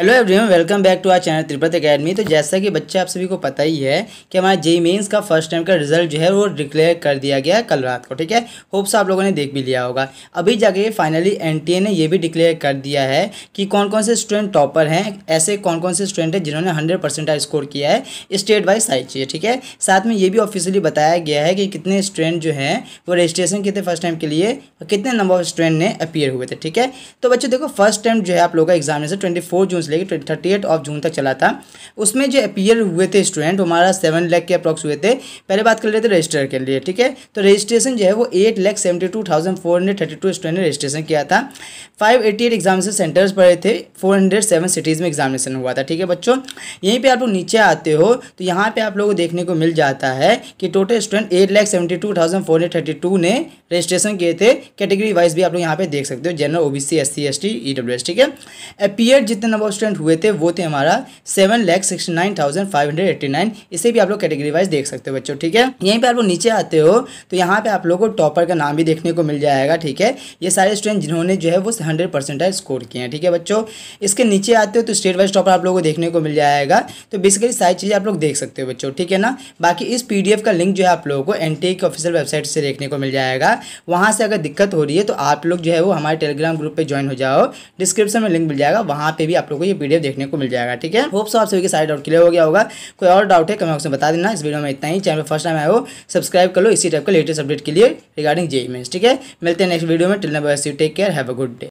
hello everyone welcome back to our channel Tirupati Academy तो जैसा कि बच्चा आप सभी को पता ही है कि हमारा जेई मेंस का फर्स्ट टाइम का रिजल्ट जो है वो डिक्लेयर कर दिया गया है कल रात को ठीक है होप्स आप लोगों ने देख भी लिया होगा अभी जाके फाइनली एनटीए ने ये भी डिक्लेयर कर दिया है कि कौन कौन से स्टूडेंट टॉपर हैं ऐसे कौन कौन से स्टूडेंट हैं जिन्होंने हंड्रेड परसेंट स्कोर किया है स्टेट वाइज साइड चाहिए ठीक है साथ में ये भी ऑफिशियली बताया गया है कि कितने स्टूडेंट जो हैं वो रजिस्ट्रेशन कितने फर्स्ट टाइम के लिए कितने नंबर ऑफ स्टूडेंट ने अपीयर हुए थे ठीक है तो बच्चे देखो फर्स्ट टाइम जो है आप लोगों का एग्जामिनेशन ट्वेंटी जून लेकर थर्टी एट ऑफ जून तक चला था उसमें जो अपीयर हुए थे स्टूडेंट हमारा सेवन लैख के अप्रॉक्स हुए थे पहले बात कर लेते रजिस्टर के लिए ठीक है तो रजिस्ट्रेशन जो है वो eight lakh seventy two thousand four hundred thirty two student ने रजिस्ट्रेशन किया था five eighty eight examination centres पड़े थे फोर हंड्रेड सेवन सिटीज़ में एग्जामिनेशन हुआ था ठीक है बच्चों यहीं पर आप लोग नीचे आते हो तो यहाँ पर आप लोगों को देखने को मिल जाता है कि total student eight lakh seventy two thousand four hundred thirty two ने रजिस्ट्रेशन किए थे कैटेगरी वाइज भी आप लोग यहाँ पे देख सकते हो general OBC SC ST EWS ठीक है अपीयर जितने नंबर स्टूडेंट हुए थे वो थे हमारा seven lakh sixty nine thousand five hundred eighty nine इसे भी आप लोग कैटेगरी वाइज देख सकते हो बच्चों ठीक है यहीं पर आप लोग नीचे आते हो तो यहाँ पे आप लोगों को टॉपर का नाम भी देखने को मिल जाएगा ठीक है ये सारे स्टूडेंट जिन्होंने जो है वो हंड्रेड परसेंट स्कोर किए हैं ठीक है बच्चों इसके नीचे आते हो तो स्टेट वाइज टॉपर आप लोग को देखने को मिल जाएगा तो बेसिकली सारी चीज़ें आप लोग देख सकते हो बच्चों ठीक है ना बाकी इस पी का लिंक जो है आप लोगों को एन की ऑफिशियल वेबसाइट से देखने को मिल जाएगा वहाँ से अगर दिक्कत हो रही है तो आप लोग जो है वो हमारे टेलीग्राम ग्रुप पर ज्वाइन हो जाओ डिस्क्रिप्शन में लिंक मिल जाएगा वहाँ पर भी आप लोग को ये पीडीएफ देखने को मिल जाएगा ठीक है होप्स आप सभी के सारे डाउट क्लियर हो गया होगा कोई और डाउट है कमेंट बॉक्स में बता देना इस वीडियो में इतना ही चैनल पर फर्स्ट टाइम आए हो सब्सक्राइब कर लो इसी टाइप के लेटेस्ट अपडेट के लिए रिगार्डिंग जेई मेन्स ठीक है मिलते हैं नेक्स्ट वीडियो में टिल ना take care have a good day